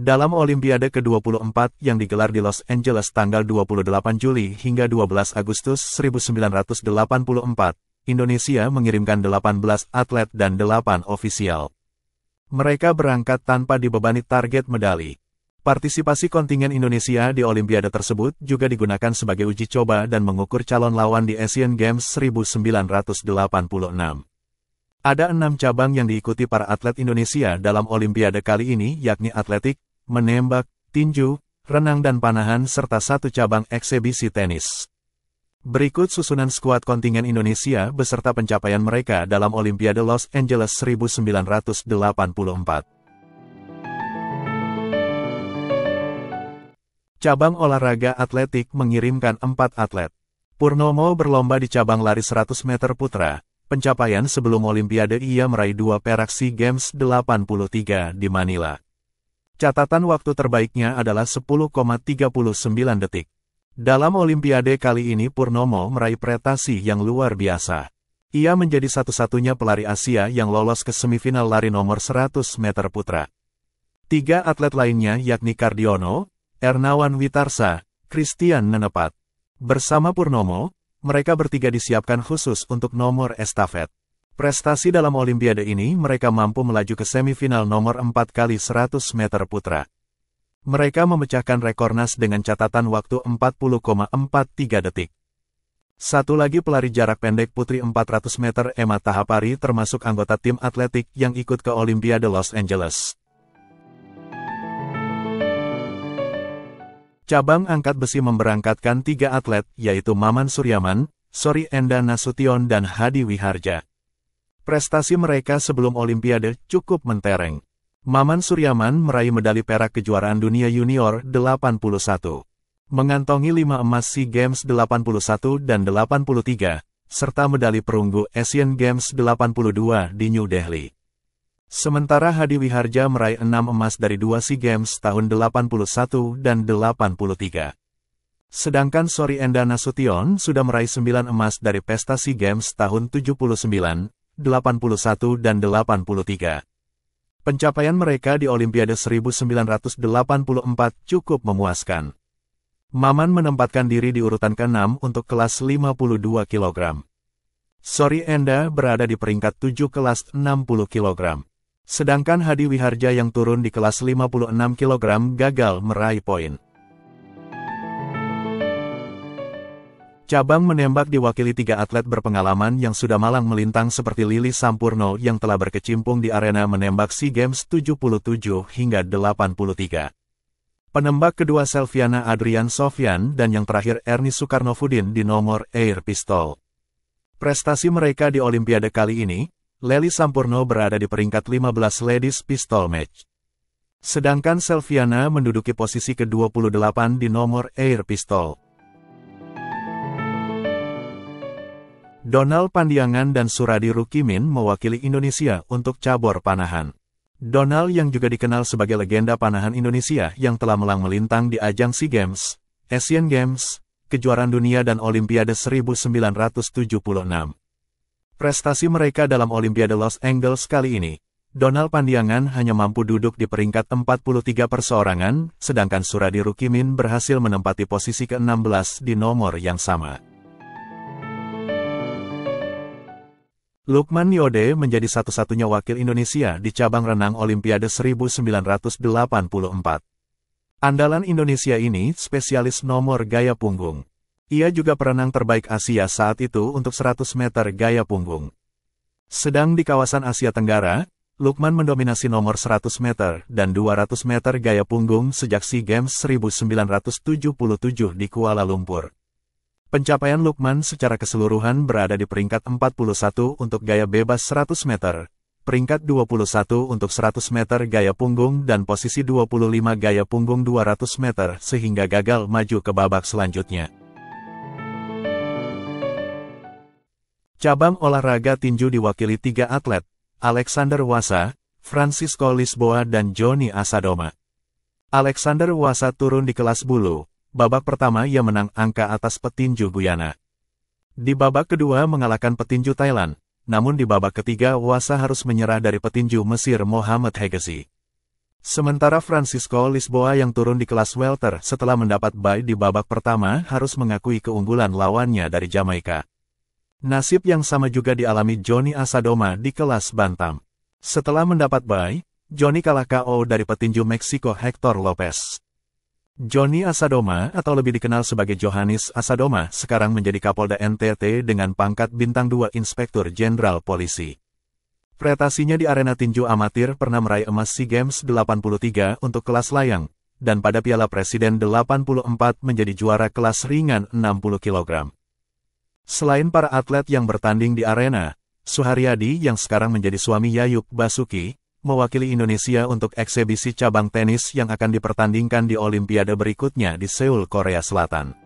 Dalam Olimpiade ke-24 yang digelar di Los Angeles tanggal 28 Juli hingga 12 Agustus 1984, Indonesia mengirimkan 18 atlet dan 8 ofisial. Mereka berangkat tanpa dibebani target medali. Partisipasi kontingen Indonesia di Olimpiade tersebut juga digunakan sebagai uji coba dan mengukur calon lawan di Asian Games 1986. Ada enam cabang yang diikuti para atlet Indonesia dalam Olimpiade kali ini yakni atletik, menembak, tinju, renang dan panahan serta satu cabang eksebisi tenis. Berikut susunan skuad kontingen Indonesia beserta pencapaian mereka dalam Olimpiade Los Angeles 1984. Cabang olahraga atletik mengirimkan empat atlet. Purnomo berlomba di cabang lari 100 meter putra. Pencapaian sebelum Olimpiade ia meraih dua perak SEA Games 83 di Manila. Catatan waktu terbaiknya adalah 10,39 detik. Dalam Olimpiade kali ini Purnomo meraih prestasi yang luar biasa. Ia menjadi satu-satunya pelari Asia yang lolos ke semifinal lari nomor 100 meter putra. Tiga atlet lainnya yakni Cardiono, Ernawan Witarsa, Christian Nenepat. Bersama Purnomo, mereka bertiga disiapkan khusus untuk nomor estafet. Prestasi dalam Olimpiade ini mereka mampu melaju ke semifinal nomor 4 kali 100 meter putra. Mereka memecahkan rekornas dengan catatan waktu 40,43 detik. Satu lagi pelari jarak pendek putri 400 meter Emma Tahapari termasuk anggota tim atletik yang ikut ke Olimpiade Los Angeles. Cabang angkat besi memberangkatkan tiga atlet, yaitu Maman Suryaman, Sori Enda Nasution dan Hadi Wiharja. Prestasi mereka sebelum Olimpiade cukup mentereng. Maman Suryaman meraih medali perak kejuaraan dunia junior 81. Mengantongi 5 emas SEA Games 81 dan 83, serta medali perunggu Asian Games 82 di New Delhi. Sementara Hadi Wiharja meraih 6 emas dari 2 SEA Games tahun 81 dan 83. Sedangkan Sori Enda Nasution sudah meraih 9 emas dari Pesta SEA Games tahun 79, 81 dan 83. Pencapaian mereka di Olimpiade 1984 cukup memuaskan. Maman menempatkan diri di urutan ke-6 untuk kelas 52 kg. Sori Enda berada di peringkat 7 kelas 60 kg. Sedangkan Hadi Wiharja yang turun di kelas 56 kg gagal meraih poin. Cabang menembak diwakili tiga atlet berpengalaman yang sudah malang melintang seperti Lili Sampurno yang telah berkecimpung di arena menembak SEA Games 77 hingga 83. Penembak kedua Selviana Adrian Sofyan dan yang terakhir Ernie Soekarnofudin di nomor air pistol. Prestasi mereka di Olimpiade kali ini, Leli Sampurno berada di peringkat 15 Ladies Pistol Match. Sedangkan Selviana menduduki posisi ke-28 di nomor air pistol. Donald Pandiangan dan Suradi Rukimin mewakili Indonesia untuk cabur panahan. Donald yang juga dikenal sebagai legenda panahan Indonesia yang telah melang melintang di ajang SEA Games, Asian Games, Kejuaraan Dunia dan Olimpiade 1976. Prestasi mereka dalam Olimpiade Los Angeles kali ini, Donald Pandiangan hanya mampu duduk di peringkat 43 perseorangan, sedangkan Suradi Rukimin berhasil menempati posisi ke-16 di nomor yang sama. Lukman Yode menjadi satu-satunya wakil Indonesia di cabang renang Olimpiade 1984. Andalan Indonesia ini spesialis nomor gaya punggung. Ia juga perenang terbaik Asia saat itu untuk 100 meter gaya punggung. Sedang di kawasan Asia Tenggara, Lukman mendominasi nomor 100 meter dan 200 meter gaya punggung sejak SEA Games 1977 di Kuala Lumpur. Pencapaian Lukman secara keseluruhan berada di peringkat 41 untuk gaya bebas 100 meter, peringkat 21 untuk 100 meter gaya punggung dan posisi 25 gaya punggung 200 meter sehingga gagal maju ke babak selanjutnya. Cabang olahraga tinju diwakili tiga atlet, Alexander Wasa, Francisco Lisboa dan Johnny Asadoma. Alexander Wasa turun di kelas bulu, Babak pertama ia menang angka atas petinju Guyana. Di babak kedua mengalahkan petinju Thailand, namun di babak ketiga Wasa harus menyerah dari petinju Mesir Mohamed Hegesi. Sementara Francisco Lisboa yang turun di kelas welter setelah mendapat bye di babak pertama harus mengakui keunggulan lawannya dari Jamaika. Nasib yang sama juga dialami Johnny Asadoma di kelas bantam. Setelah mendapat bye, Johnny kalah KO dari petinju Meksiko Hector Lopez. Johnny Asadoma atau lebih dikenal sebagai Johannes Asadoma sekarang menjadi Kapolda NTT dengan pangkat bintang 2 Inspektur Jenderal Polisi. Prestasinya di arena tinju amatir pernah meraih emas SEA Games 83 untuk kelas layang, dan pada Piala Presiden 84 menjadi juara kelas ringan 60 kg. Selain para atlet yang bertanding di arena, Suharyadi yang sekarang menjadi suami Yayuk Basuki, mewakili Indonesia untuk eksebisi cabang tenis yang akan dipertandingkan di Olimpiade berikutnya di Seoul, Korea Selatan.